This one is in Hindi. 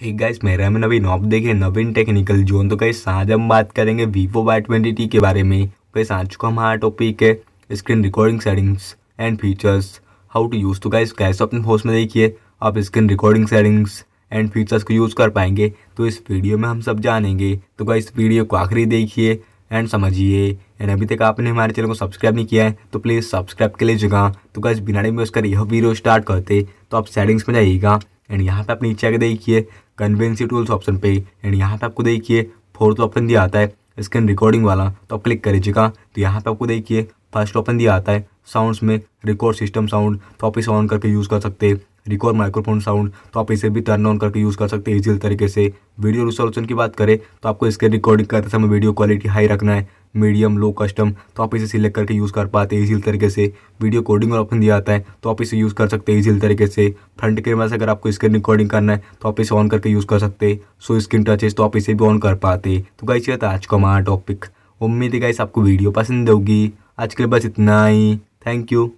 हे hey गाइस मेरा में नवीन आप देखे नवीन टेक्निकल जोन तो कहीं आज हम बात करेंगे वीवो वाई ट्वेंटी के बारे में कहीं आज चुका हमारा टॉपिक है screen recording settings and features how to use तो गाइस कैसे अपने फोन में देखिए आप screen recording settings and features को यूज़ कर पाएंगे तो इस वीडियो में हम सब जानेंगे तो इस वीडियो को आखिरी देखिए एंड समझिए एंड अभी तक आपने हमारे चैनल को सब्सक्राइब नहीं किया है तो प्लीज़ सब्सक्राइब के लिए जगह तो इस बिना में उसका यह वीडियो स्टार्ट करते तो आप सेटिंग्स में जाइएगा एंड यहाँ पे आप नीचे आगे देखिए कन्वेंसी टूल्स ऑप्शन पे एंड यहाँ पे आपको देखिए फोर्थ ऑप्शन दिया आता है स्क्रीन रिकॉर्डिंग वाला तो आप क्लिक कर लीजिएगा तो यहाँ पे आपको देखिए फर्स्ट ऑप्शन दिया आता है साउंड्स में रिकॉर्ड सिस्टम साउंड तो आप इसे ऑन करके यूज़ कर सकते हैं रिकॉर्ड माइक्रोफोन साउंड तो आप इसे भी टर्न ऑन करके यूज़ कर सकते हैं इजी तरीके से वीडियो रिसोल्यूशन की बात करें तो आपको इसके रिकॉर्डिंग करते समय वीडियो क्वालिटी हाई रखना है मीडियम लो कस्टम तो आप इसे सिलेक्ट करके यूज़ कर पाते हैं इसी तरीके से वीडियो कोडिंग और ऑप्शन दिया जाता है तो आप इसे यूज़ कर सकते हैं इसी तरीके से फ्रंट कैमरा से अगर आपको स्क्रीन रिकॉर्डिंग करना है तो आप इसे ऑन करके यूज़ कर सकते सो स्क्रीन है तो आप इसे भी ऑन कर पाते तो गाइस ये था आज का हमारा टॉपिक उम्मीद है गाइस आपको वीडियो पसंद होगी आज के लिए बस इतना ही थैंक यू